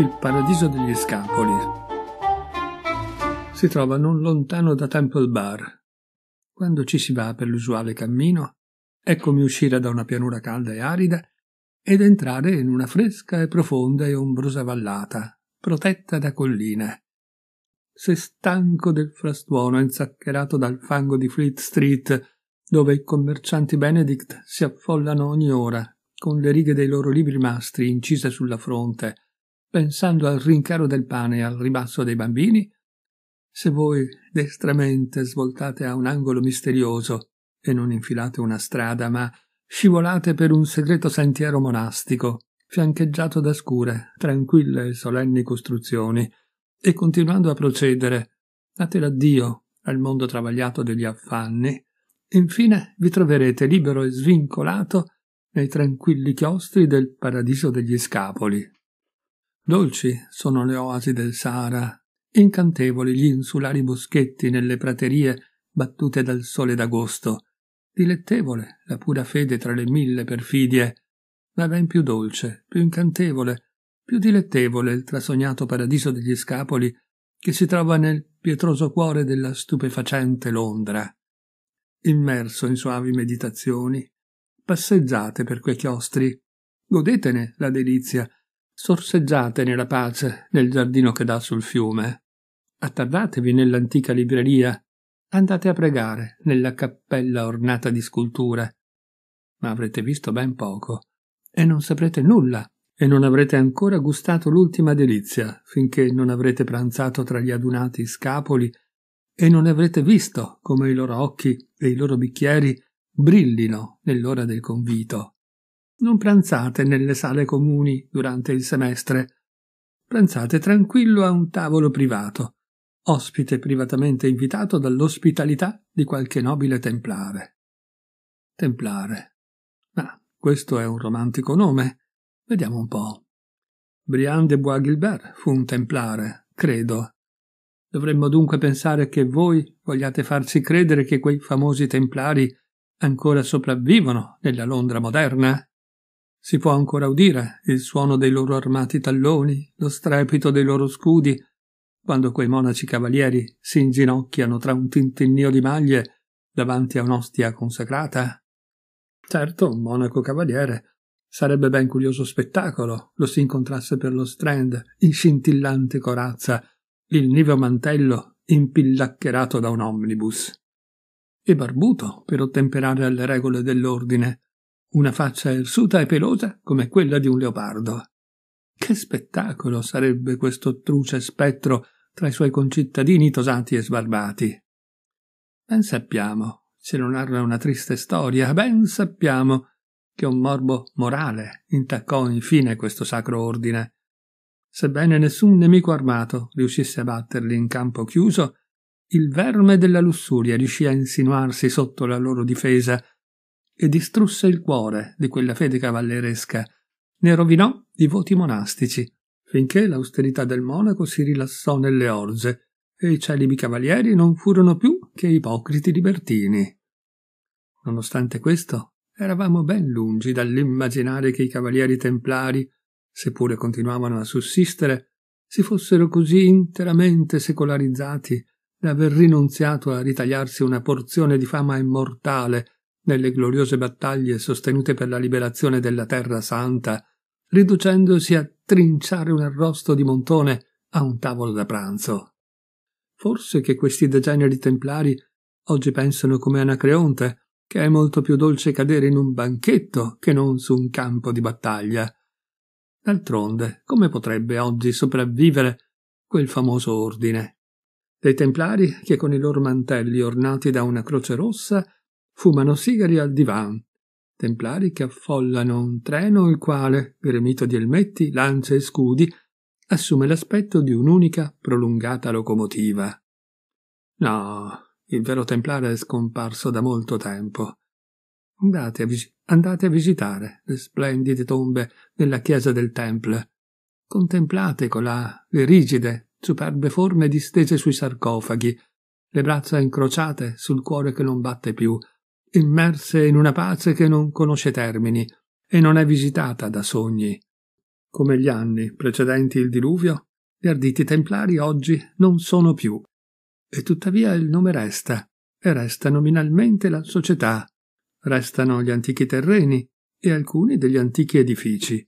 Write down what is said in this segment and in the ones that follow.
il paradiso degli scapoli. Si trova non lontano da Temple Bar. Quando ci si va per l'usuale cammino, eccomi uscire da una pianura calda e arida ed entrare in una fresca e profonda e ombrosa vallata, protetta da colline. Se stanco del frastuono insaccherato dal fango di Fleet Street, dove i commercianti Benedict si affollano ogni ora, con le righe dei loro libri mastri incise sulla fronte, pensando al rincaro del pane e al ribasso dei bambini? Se voi destramente svoltate a un angolo misterioso e non infilate una strada, ma scivolate per un segreto sentiero monastico, fiancheggiato da scure, tranquille e solenni costruzioni, e continuando a procedere, date l'addio al mondo travagliato degli affanni, infine vi troverete libero e svincolato nei tranquilli chiostri del paradiso degli scapoli. Dolci sono le oasi del Sahara, incantevoli gli insulari boschetti nelle praterie battute dal sole d'agosto, dilettevole la pura fede tra le mille perfidie, ma ben più dolce, più incantevole, più dilettevole il trasognato paradiso degli scapoli che si trova nel pietroso cuore della stupefacente Londra. Immerso in suavi meditazioni, passeggiate per quei chiostri, godetene la delizia sorseggiate nella pace nel giardino che dà sul fiume. Attardatevi nell'antica libreria, andate a pregare nella cappella ornata di sculture. Ma avrete visto ben poco e non saprete nulla e non avrete ancora gustato l'ultima delizia finché non avrete pranzato tra gli adunati scapoli e non avrete visto come i loro occhi e i loro bicchieri brillino nell'ora del convito. Non pranzate nelle sale comuni durante il semestre. Pranzate tranquillo a un tavolo privato, ospite privatamente invitato dall'ospitalità di qualche nobile templare. Templare. Ma questo è un romantico nome. Vediamo un po'. Brian de Bois Gilbert fu un templare, credo. Dovremmo dunque pensare che voi vogliate farci credere che quei famosi templari ancora sopravvivono nella Londra moderna? Si può ancora udire il suono dei loro armati talloni, lo strepito dei loro scudi, quando quei monaci cavalieri si inginocchiano tra un tintinnio di maglie davanti a un'ostia consacrata. Certo, un monaco cavaliere sarebbe ben curioso spettacolo lo si incontrasse per lo strand in scintillante corazza, il niveo mantello impillaccherato da un omnibus. E barbuto per ottemperare alle regole dell'ordine, una faccia irsuta e pelosa come quella di un leopardo. Che spettacolo sarebbe questo truce spettro tra i suoi concittadini tosati e sbarbati. Ben sappiamo, se non narra una triste storia, ben sappiamo che un morbo morale intaccò infine questo sacro ordine. Sebbene nessun nemico armato riuscisse a batterli in campo chiuso, il verme della lussuria riuscì a insinuarsi sotto la loro difesa e distrusse il cuore di quella fede cavalleresca, ne rovinò i voti monastici, finché l'austerità del monaco si rilassò nelle orze e i celibi cavalieri non furono più che ipocriti libertini. Nonostante questo, eravamo ben lungi dall'immaginare che i cavalieri templari, seppure continuavano a sussistere, si fossero così interamente secolarizzati da aver rinunziato a ritagliarsi una porzione di fama immortale nelle gloriose battaglie sostenute per la liberazione della Terra Santa, riducendosi a trinciare un arrosto di montone a un tavolo da pranzo. Forse che questi degeneri templari oggi pensano come Anacreonte, che è molto più dolce cadere in un banchetto che non su un campo di battaglia. D'altronde, come potrebbe oggi sopravvivere quel famoso ordine? Dei templari che con i loro mantelli ornati da una croce rossa fumano sigari al divan, templari che affollano un treno il quale, gremito di elmetti, lance e scudi, assume l'aspetto di un'unica prolungata locomotiva. No, il vero templare è scomparso da molto tempo. Andate a, vis- andate a visitare le splendide tombe della chiesa del Temple. Contemplate colà le rigide, superbe forme distese sui sarcofaghi, le braccia incrociate sul cuore che non batte più, immerse in una pace che non conosce termini e non è visitata da sogni. Come gli anni precedenti il diluvio, gli arditi templari oggi non sono più. E tuttavia il nome resta, e resta nominalmente la società, restano gli antichi terreni e alcuni degli antichi edifici.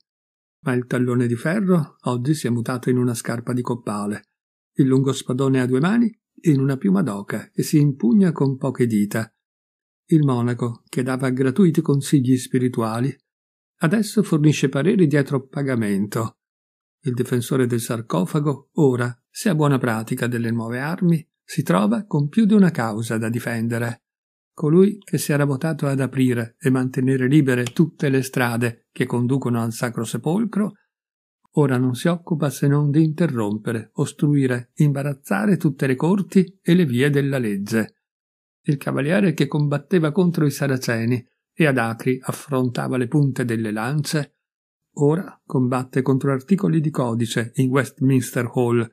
Ma il tallone di ferro oggi si è mutato in una scarpa di coppale, il lungo spadone a due mani in una piuma d'oca che si impugna con poche dita, il monaco, che dava gratuiti consigli spirituali, adesso fornisce pareri dietro pagamento. Il difensore del sarcofago, ora, se ha buona pratica delle nuove armi, si trova con più di una causa da difendere. Colui che si era votato ad aprire e mantenere libere tutte le strade che conducono al sacro sepolcro, ora non si occupa se non di interrompere, ostruire, imbarazzare tutte le corti e le vie della legge il cavaliere che combatteva contro i saraceni e ad Acri affrontava le punte delle lance, ora combatte contro articoli di codice in Westminster Hall.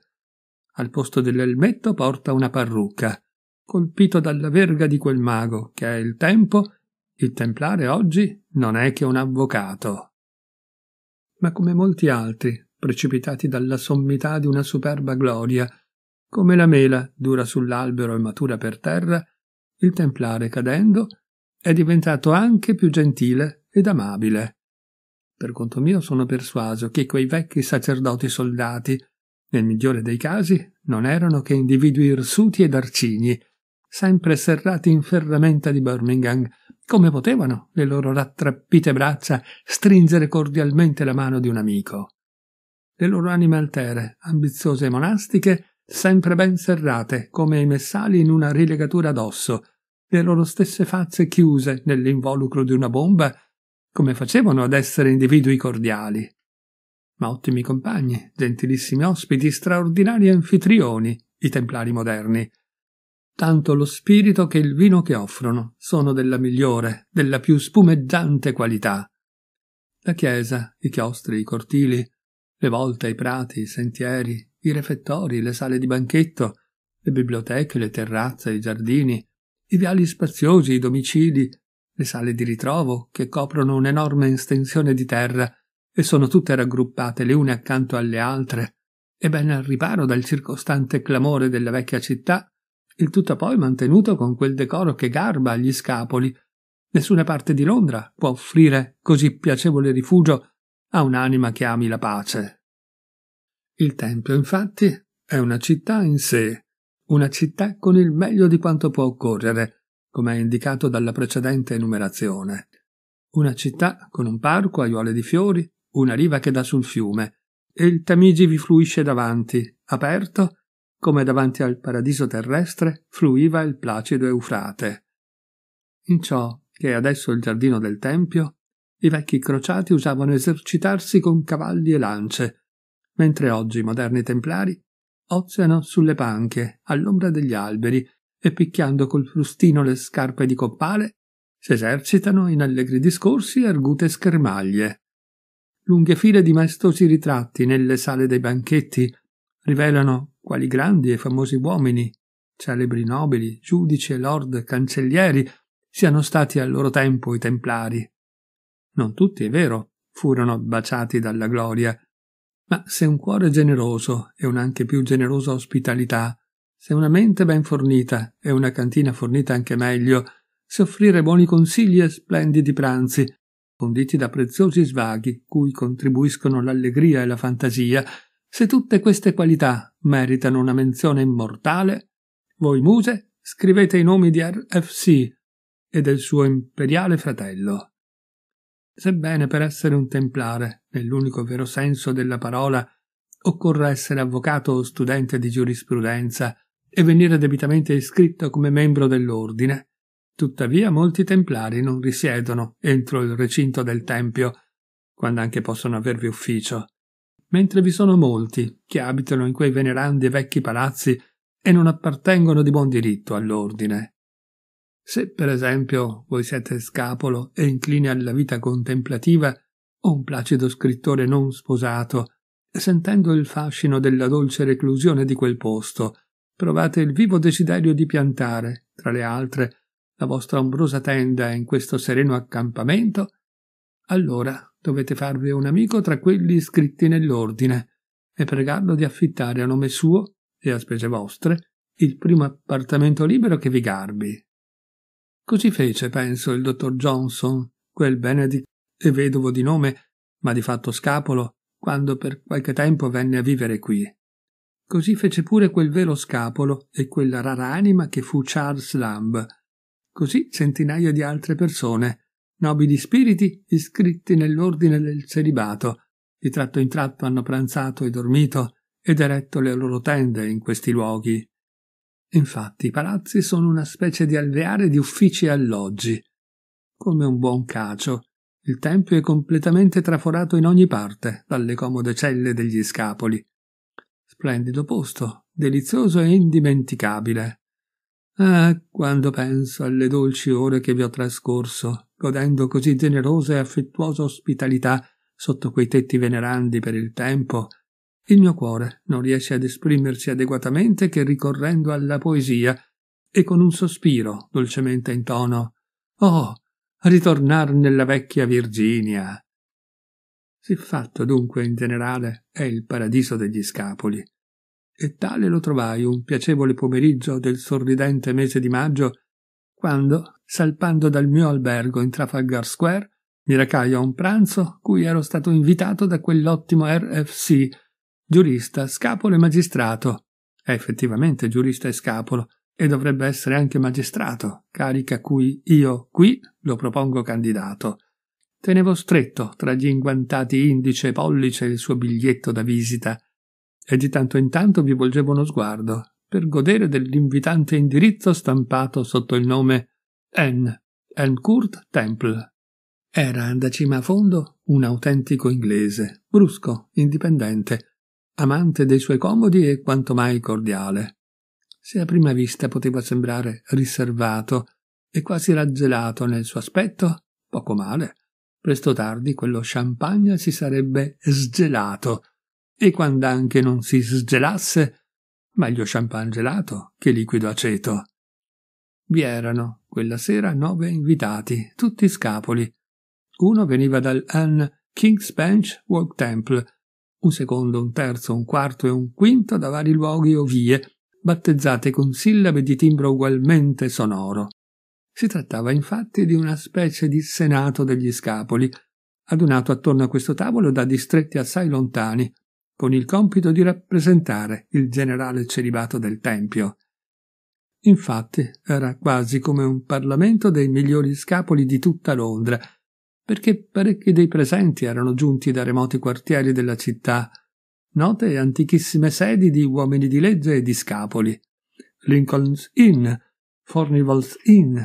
Al posto dell'elmetto porta una parrucca. Colpito dalla verga di quel mago che è il tempo, il templare oggi non è che un avvocato. Ma come molti altri, precipitati dalla sommità di una superba gloria, come la mela dura sull'albero e matura per terra, il templare cadendo è diventato anche più gentile ed amabile. Per conto mio sono persuaso che quei vecchi sacerdoti soldati, nel migliore dei casi, non erano che individui irsuti ed arcigni, sempre serrati in ferramenta di Birmingham, come potevano le loro rattrappite braccia stringere cordialmente la mano di un amico. Le loro anime altere, ambiziose e monastiche, sempre ben serrate, come i messali in una rilegatura d'osso, le loro stesse facce chiuse nell'involucro di una bomba, come facevano ad essere individui cordiali. Ma ottimi compagni, gentilissimi ospiti, straordinari anfitrioni, i templari moderni. Tanto lo spirito che il vino che offrono sono della migliore, della più spumeggiante qualità. La chiesa, i chiostri, i cortili, le volte, i prati, i sentieri, i refettori, le sale di banchetto, le biblioteche, le terrazze, i giardini, i viali spaziosi, i domicili, le sale di ritrovo che coprono un'enorme estensione di terra e sono tutte raggruppate le une accanto alle altre, e ben al riparo dal circostante clamore della vecchia città, il tutto poi mantenuto con quel decoro che garba agli scapoli. Nessuna parte di Londra può offrire così piacevole rifugio a un'anima che ami la pace. Il Tempio, infatti, è una città in sé, una città con il meglio di quanto può occorrere, come è indicato dalla precedente enumerazione. Una città con un parco, aiuole di fiori, una riva che dà sul fiume, e il Tamigi vi fluisce davanti, aperto, come davanti al paradiso terrestre fluiva il placido Eufrate. In ciò che è adesso il giardino del Tempio, i vecchi crociati usavano esercitarsi con cavalli e lance, mentre oggi i moderni templari oziano sulle panche, all'ombra degli alberi, e picchiando col frustino le scarpe di coppale, si esercitano in allegri discorsi e argute schermaglie. Lunghe file di maestosi ritratti nelle sale dei banchetti rivelano quali grandi e famosi uomini, celebri nobili, giudici e lord, cancellieri, siano stati al loro tempo i templari. Non tutti, è vero, furono baciati dalla gloria, ma se un cuore generoso e un'anche più generosa ospitalità, se una mente ben fornita e una cantina fornita anche meglio, se offrire buoni consigli e splendidi pranzi, conditi da preziosi svaghi cui contribuiscono l'allegria e la fantasia, se tutte queste qualità meritano una menzione immortale, voi muse scrivete i nomi di RFC e del suo imperiale fratello sebbene per essere un templare, nell'unico vero senso della parola, occorra essere avvocato o studente di giurisprudenza e venire debitamente iscritto come membro dell'ordine. Tuttavia molti templari non risiedono entro il recinto del Tempio, quando anche possono avervi ufficio, mentre vi sono molti che abitano in quei venerandi e vecchi palazzi e non appartengono di buon diritto all'ordine. Se per esempio voi siete scapolo e inclini alla vita contemplativa, o un placido scrittore non sposato, sentendo il fascino della dolce reclusione di quel posto, provate il vivo desiderio di piantare, tra le altre, la vostra ombrosa tenda in questo sereno accampamento, allora dovete farvi un amico tra quelli iscritti nell'ordine e pregarlo di affittare a nome suo e a spese vostre il primo appartamento libero che vi garbi. Così fece, penso, il dottor Johnson, quel Benedict e vedovo di nome, ma di fatto scapolo, quando per qualche tempo venne a vivere qui. Così fece pure quel vero scapolo e quella rara anima che fu Charles Lamb. Così centinaia di altre persone, nobili spiriti iscritti nell'ordine del celibato, di tratto in tratto hanno pranzato e dormito ed eretto le loro tende in questi luoghi. Infatti i palazzi sono una specie di alveare di uffici e alloggi. Come un buon cacio, il tempio è completamente traforato in ogni parte dalle comode celle degli scapoli. Splendido posto, delizioso e indimenticabile. Ah, quando penso alle dolci ore che vi ho trascorso, godendo così generosa e affettuosa ospitalità sotto quei tetti venerandi per il tempo, il mio cuore non riesce ad esprimersi adeguatamente che ricorrendo alla poesia e con un sospiro dolcemente in tono Oh, ritornar nella vecchia Virginia. Siffatto dunque in generale è il paradiso degli scapoli. E tale lo trovai un piacevole pomeriggio del sorridente mese di maggio, quando, salpando dal mio albergo in Trafalgar Square, mi recai a un pranzo cui ero stato invitato da quell'ottimo RFC giurista, scapolo e magistrato. È effettivamente giurista e scapolo, e dovrebbe essere anche magistrato, carica cui io qui lo propongo candidato. Tenevo stretto tra gli inguantati indice e pollice il suo biglietto da visita, e di tanto in tanto vi volgevo uno sguardo, per godere dell'invitante indirizzo stampato sotto il nome N. Helmkurt Temple. Era da cima a fondo un autentico inglese, brusco, indipendente, amante dei suoi comodi e quanto mai cordiale. Se a prima vista poteva sembrare riservato e quasi raggelato nel suo aspetto, poco male. Presto tardi quello champagne si sarebbe sgelato, e quando anche non si sgelasse, meglio champagne gelato che liquido aceto. Vi erano, quella sera, nove invitati, tutti scapoli. Uno veniva dal Anne King's Bench Walk Temple, un secondo, un terzo, un quarto e un quinto da vari luoghi o vie, battezzate con sillabe di timbro ugualmente sonoro. Si trattava infatti di una specie di senato degli scapoli, adunato attorno a questo tavolo da distretti assai lontani, con il compito di rappresentare il generale celibato del Tempio. Infatti era quasi come un parlamento dei migliori scapoli di tutta Londra, perché parecchi dei presenti erano giunti da remoti quartieri della città, note e antichissime sedi di uomini di legge e di scapoli. Lincoln's Inn, Fornival's Inn,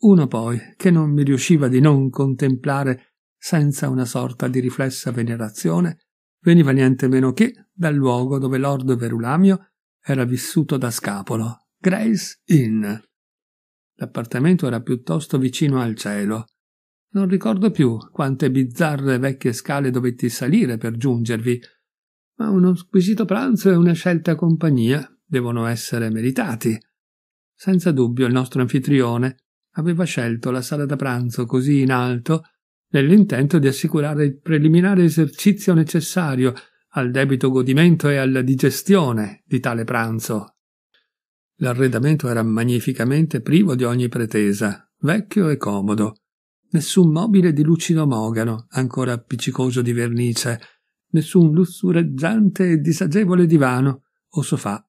uno poi che non mi riusciva di non contemplare senza una sorta di riflessa venerazione, veniva niente meno che dal luogo dove Lord Verulamio era vissuto da scapolo, Grace Inn. L'appartamento era piuttosto vicino al cielo, non ricordo più quante bizzarre vecchie scale dovetti salire per giungervi, ma uno squisito pranzo e una scelta compagnia devono essere meritati. Senza dubbio il nostro anfitrione aveva scelto la sala da pranzo così in alto nell'intento di assicurare il preliminare esercizio necessario al debito godimento e alla digestione di tale pranzo. L'arredamento era magnificamente privo di ogni pretesa, vecchio e comodo, nessun mobile di lucido mogano, ancora appiccicoso di vernice, nessun lussureggiante e disagevole divano o sofà,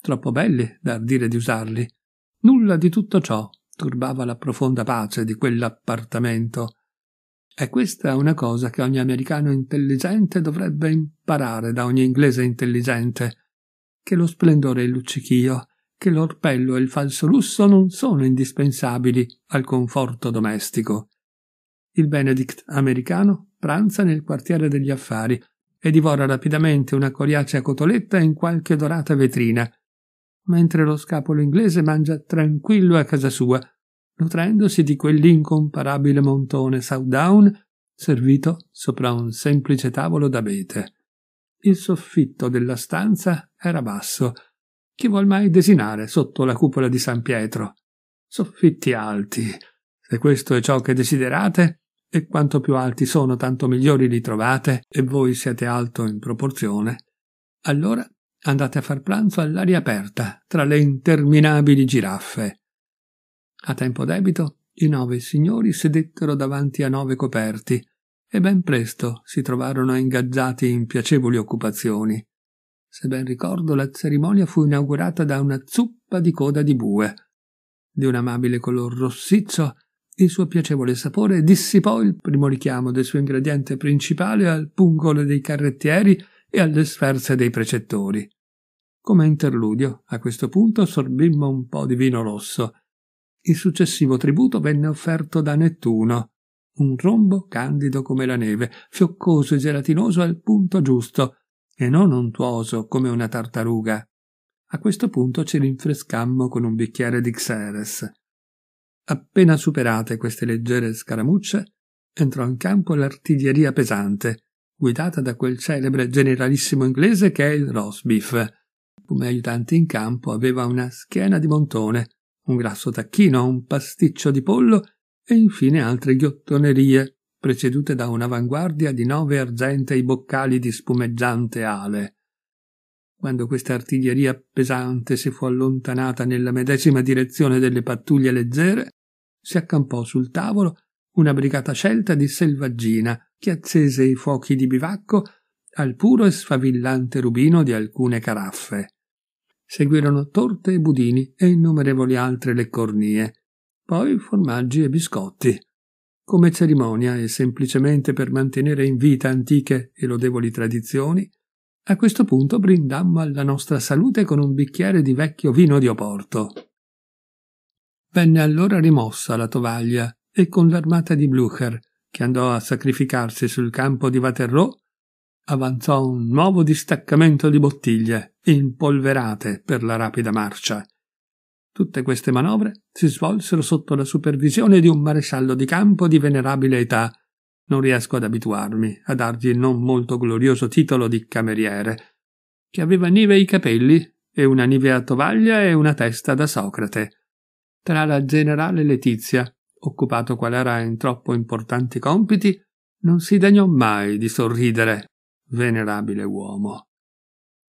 troppo belli da ardire di usarli. Nulla di tutto ciò turbava la profonda pace di quell'appartamento. E questa è una cosa che ogni americano intelligente dovrebbe imparare da ogni inglese intelligente, che lo splendore e il luccichio, che l'orpello e il falso lusso non sono indispensabili al conforto domestico. Il Benedict americano pranza nel quartiere degli affari e divora rapidamente una coriacea cotoletta in qualche dorata vetrina, mentre lo scapolo inglese mangia tranquillo a casa sua, nutrendosi di quell'incomparabile montone Southdown servito sopra un semplice tavolo d'abete. Il soffitto della stanza era basso. Chi vuol mai desinare sotto la cupola di San Pietro? Soffitti alti. Se questo è ciò che desiderate, e quanto più alti sono, tanto migliori li trovate e voi siete alto in proporzione, allora andate a far pranzo all'aria aperta, tra le interminabili giraffe. A tempo debito, i nove signori sedettero davanti a nove coperti e ben presto si trovarono ingaggiati in piacevoli occupazioni. Se ben ricordo, la cerimonia fu inaugurata da una zuppa di coda di bue, di un amabile color rossiccio il suo piacevole sapore dissipò il primo richiamo del suo ingrediente principale al pungolo dei carrettieri e alle sferze dei precettori. Come interludio, a questo punto sorbimmo un po' di vino rosso. Il successivo tributo venne offerto da Nettuno, un rombo candido come la neve, fioccoso e gelatinoso al punto giusto, e non untuoso come una tartaruga. A questo punto ci rinfrescammo con un bicchiere di Xeres. Appena superate queste leggere scaramucce, entrò in campo l'artiglieria pesante, guidata da quel celebre generalissimo inglese che è il Rosbif. Come aiutante in campo aveva una schiena di montone, un grasso tacchino, un pasticcio di pollo e infine altre ghiottonerie, precedute da un'avanguardia di nove argentei boccali di spumeggiante ale. Quando questa artiglieria pesante si fu allontanata nella medesima direzione delle pattuglie leggere, si accampò sul tavolo una brigata scelta di selvaggina che accese i fuochi di bivacco al puro e sfavillante rubino di alcune caraffe. Seguirono torte e budini e innumerevoli altre leccornie, poi formaggi e biscotti. Come cerimonia e semplicemente per mantenere in vita antiche e lodevoli tradizioni, a questo punto brindammo alla nostra salute con un bicchiere di vecchio vino di Oporto. Venne allora rimossa la tovaglia e con l'armata di Blücher, che andò a sacrificarsi sul campo di Waterloo, avanzò un nuovo distaccamento di bottiglie, impolverate per la rapida marcia. Tutte queste manovre si svolsero sotto la supervisione di un maresciallo di campo di venerabile età. Non riesco ad abituarmi a dargli il non molto glorioso titolo di cameriere, che aveva nivei capelli e una nivea tovaglia e una testa da Socrate tra la generale Letizia, occupato qual era in troppo importanti compiti, non si degnò mai di sorridere, venerabile uomo.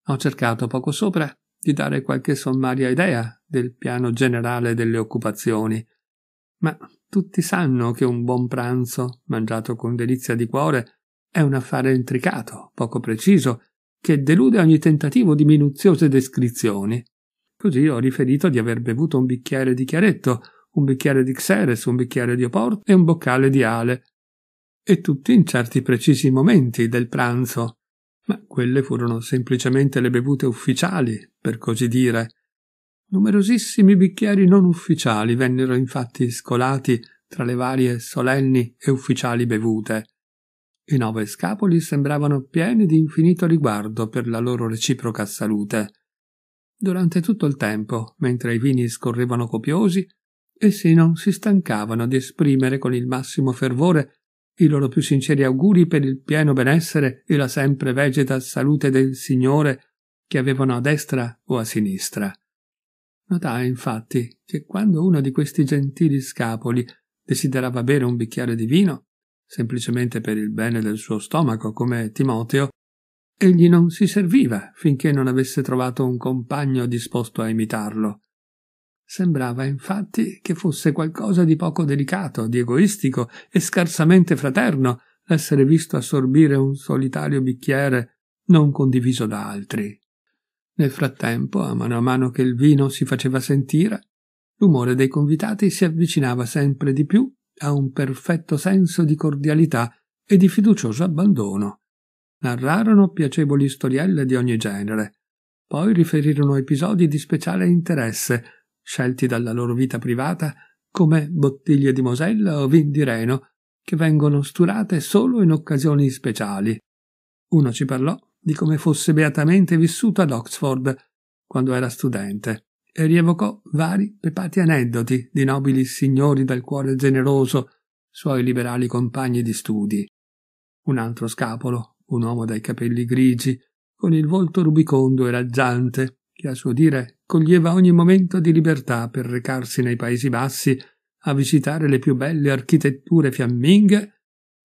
Ho cercato poco sopra di dare qualche sommaria idea del piano generale delle occupazioni, ma tutti sanno che un buon pranzo, mangiato con delizia di cuore, è un affare intricato, poco preciso, che delude ogni tentativo di minuziose descrizioni. Così ho riferito di aver bevuto un bicchiere di chiaretto, un bicchiere di xeres, un bicchiere di oporto e un boccale di ale. E tutti in certi precisi momenti del pranzo. Ma quelle furono semplicemente le bevute ufficiali, per così dire. Numerosissimi bicchieri non ufficiali vennero infatti scolati tra le varie solenni e ufficiali bevute. I nove scapoli sembravano pieni di infinito riguardo per la loro reciproca salute. Durante tutto il tempo, mentre i vini scorrevano copiosi, essi non si stancavano di esprimere con il massimo fervore i loro più sinceri auguri per il pieno benessere e la sempre vegeta salute del Signore che avevano a destra o a sinistra. Notai infatti che quando uno di questi gentili scapoli desiderava bere un bicchiere di vino, semplicemente per il bene del suo stomaco, come Timoteo, Egli non si serviva finché non avesse trovato un compagno disposto a imitarlo. Sembrava infatti che fosse qualcosa di poco delicato, di egoistico e scarsamente fraterno l'essere visto assorbire un solitario bicchiere non condiviso da altri. Nel frattempo, a mano a mano che il vino si faceva sentire, l'umore dei convitati si avvicinava sempre di più a un perfetto senso di cordialità e di fiducioso abbandono narrarono piacevoli storielle di ogni genere, poi riferirono episodi di speciale interesse, scelti dalla loro vita privata, come bottiglie di Mosella o vin di Reno, che vengono sturate solo in occasioni speciali. Uno ci parlò di come fosse beatamente vissuto ad Oxford quando era studente e rievocò vari pepati aneddoti di nobili signori dal cuore generoso, suoi liberali compagni di studi. Un altro scapolo un uomo dai capelli grigi, con il volto rubicondo e raggiante, che a suo dire coglieva ogni momento di libertà per recarsi nei Paesi Bassi a visitare le più belle architetture fiamminghe,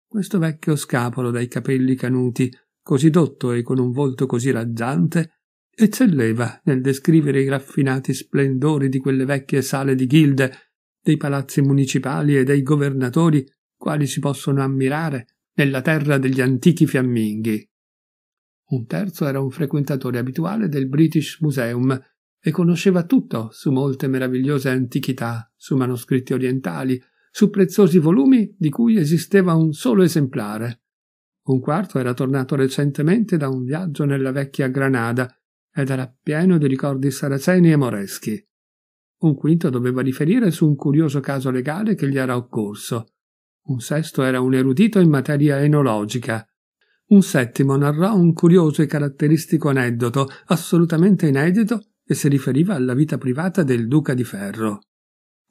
questo vecchio scapolo dai capelli canuti, così dotto e con un volto così raggiante, eccelleva nel descrivere i raffinati splendori di quelle vecchie sale di ghilde, dei palazzi municipali e dei governatori, quali si possono ammirare nella terra degli antichi fiamminghi. Un terzo era un frequentatore abituale del British Museum e conosceva tutto su molte meravigliose antichità, su manoscritti orientali, su preziosi volumi di cui esisteva un solo esemplare. Un quarto era tornato recentemente da un viaggio nella vecchia Granada ed era pieno di ricordi saraceni e moreschi. Un quinto doveva riferire su un curioso caso legale che gli era occorso un sesto era un erudito in materia enologica, un settimo narrò un curioso e caratteristico aneddoto assolutamente inedito che si riferiva alla vita privata del duca di Ferro.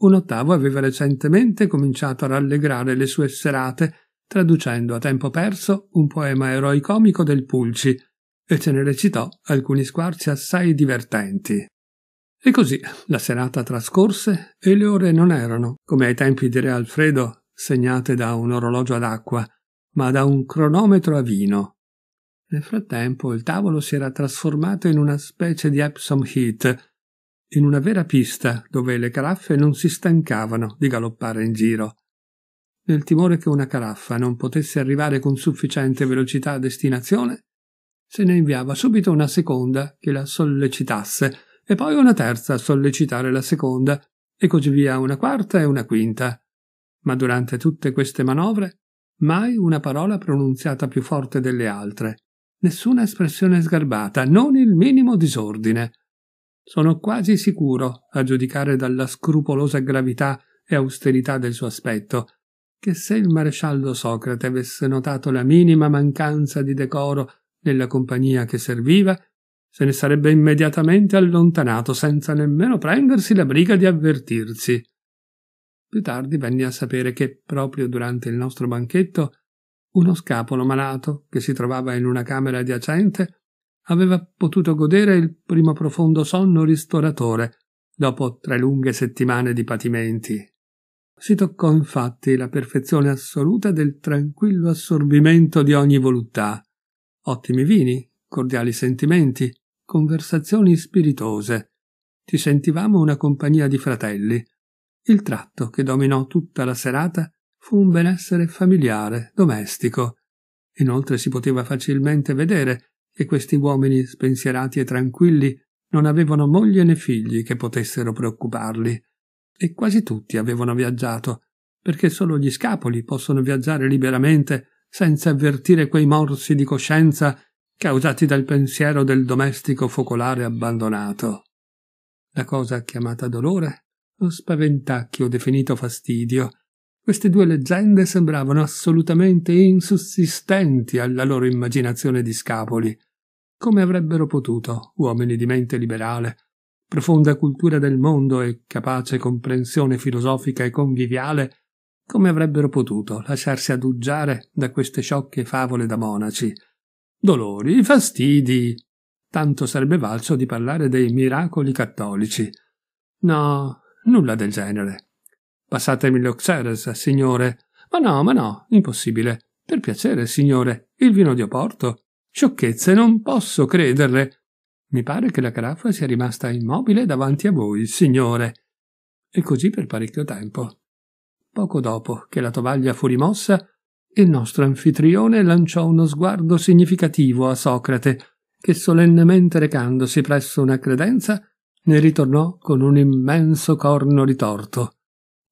Un ottavo aveva recentemente cominciato a rallegrare le sue serate traducendo a tempo perso un poema eroicomico del Pulci e ce ne recitò alcuni squarci assai divertenti. E così la serata trascorse e le ore non erano, come ai tempi di Re Alfredo, segnate da un orologio ad acqua, ma da un cronometro a vino. Nel frattempo il tavolo si era trasformato in una specie di Epsom Heat, in una vera pista dove le caraffe non si stancavano di galoppare in giro. Nel timore che una caraffa non potesse arrivare con sufficiente velocità a destinazione, se ne inviava subito una seconda che la sollecitasse, e poi una terza a sollecitare la seconda, e così via una quarta e una quinta ma durante tutte queste manovre mai una parola pronunziata più forte delle altre, nessuna espressione sgarbata, non il minimo disordine. Sono quasi sicuro, a giudicare dalla scrupolosa gravità e austerità del suo aspetto, che se il maresciallo Socrate avesse notato la minima mancanza di decoro nella compagnia che serviva, se ne sarebbe immediatamente allontanato senza nemmeno prendersi la briga di avvertirsi. Più tardi venni a sapere che, proprio durante il nostro banchetto, uno scapolo malato, che si trovava in una camera adiacente, aveva potuto godere il primo profondo sonno ristoratore dopo tre lunghe settimane di patimenti. Si toccò infatti la perfezione assoluta del tranquillo assorbimento di ogni voluttà. Ottimi vini, cordiali sentimenti, conversazioni spiritose. Ci sentivamo una compagnia di fratelli, il tratto che dominò tutta la serata fu un benessere familiare, domestico. Inoltre si poteva facilmente vedere che questi uomini spensierati e tranquilli non avevano moglie né figli che potessero preoccuparli. E quasi tutti avevano viaggiato, perché solo gli scapoli possono viaggiare liberamente senza avvertire quei morsi di coscienza causati dal pensiero del domestico focolare abbandonato. La cosa chiamata dolore o spaventacchio definito fastidio. Queste due leggende sembravano assolutamente insussistenti alla loro immaginazione di scapoli. Come avrebbero potuto, uomini di mente liberale, profonda cultura del mondo e capace comprensione filosofica e conviviale, come avrebbero potuto lasciarsi aduggiare da queste sciocche favole da monaci? Dolori, fastidi. Tanto sarebbe valso di parlare dei miracoli cattolici. No, Nulla del genere. Passatemi lo Xeres, signore. Ma no, ma no, impossibile. Per piacere, signore, il vino di Oporto. Sciocchezze, non posso crederle. Mi pare che la caraffa sia rimasta immobile davanti a voi, signore. E così per parecchio tempo. Poco dopo che la tovaglia fu rimossa, il nostro anfitrione lanciò uno sguardo significativo a Socrate, che solennemente recandosi presso una credenza ne ritornò con un immenso corno ritorto.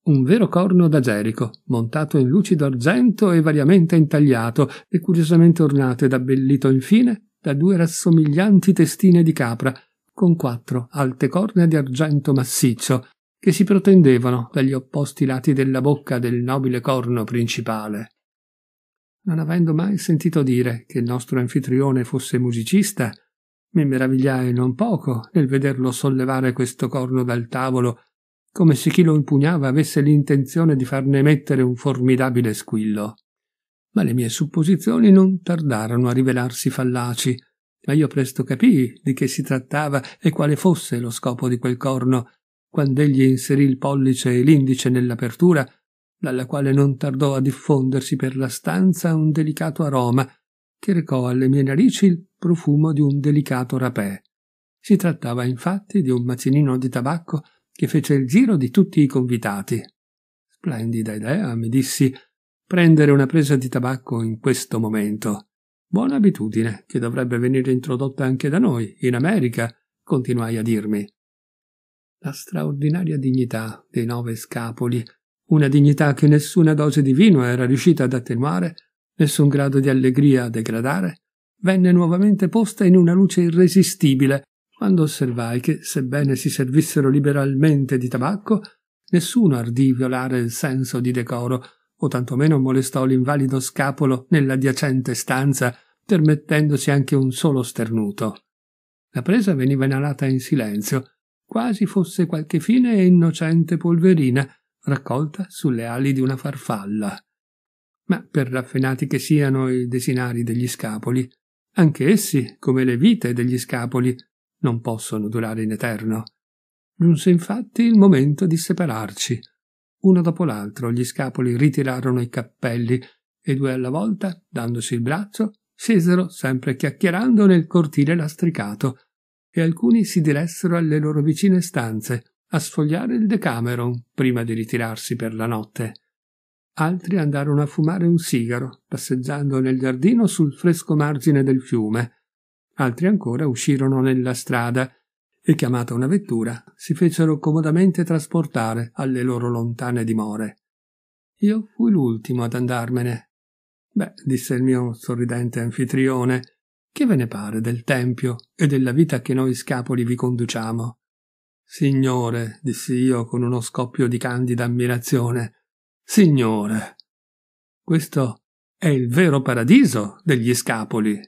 Un vero corno da Gerico, montato in lucido argento e variamente intagliato e curiosamente ornato ed abbellito infine da due rassomiglianti testine di capra, con quattro alte corna di argento massiccio, che si protendevano dagli opposti lati della bocca del nobile corno principale. Non avendo mai sentito dire che il nostro anfitrione fosse musicista, mi meravigliai non poco nel vederlo sollevare questo corno dal tavolo, come se chi lo impugnava avesse l'intenzione di farne emettere un formidabile squillo. Ma le mie supposizioni non tardarono a rivelarsi fallaci, ma io presto capii di che si trattava e quale fosse lo scopo di quel corno, quando egli inserì il pollice e l'indice nell'apertura, dalla quale non tardò a diffondersi per la stanza un delicato aroma che recò alle mie narici il profumo di un delicato rapè. Si trattava infatti di un macinino di tabacco che fece il giro di tutti i convitati. Splendida idea, mi dissi, prendere una presa di tabacco in questo momento. Buona abitudine che dovrebbe venire introdotta anche da noi, in America, continuai a dirmi. La straordinaria dignità dei nove scapoli, una dignità che nessuna dose di vino era riuscita ad attenuare, nessun grado di allegria a degradare, venne nuovamente posta in una luce irresistibile quando osservai che, sebbene si servissero liberalmente di tabacco, nessuno ardì violare il senso di decoro, o tantomeno molestò l'invalido scapolo nell'adiacente stanza, permettendosi anche un solo sternuto. La presa veniva inalata in silenzio, quasi fosse qualche fine e innocente polverina raccolta sulle ali di una farfalla ma per raffinati che siano i desinari degli scapoli, anche essi, come le vite degli scapoli, non possono durare in eterno. Giunse infatti il momento di separarci. Uno dopo l'altro gli scapoli ritirarono i cappelli e due alla volta, dandosi il braccio, scesero, sempre chiacchierando, nel cortile lastricato e alcuni si diressero alle loro vicine stanze a sfogliare il Decameron prima di ritirarsi per la notte altri andarono a fumare un sigaro, passeggiando nel giardino sul fresco margine del fiume. Altri ancora uscirono nella strada e, chiamata una vettura, si fecero comodamente trasportare alle loro lontane dimore. Io fui l'ultimo ad andarmene. Beh, disse il mio sorridente anfitrione, che ve ne pare del tempio e della vita che noi scapoli vi conduciamo? Signore, dissi io con uno scoppio di candida ammirazione, Signore, questo è il vero paradiso degli scapoli.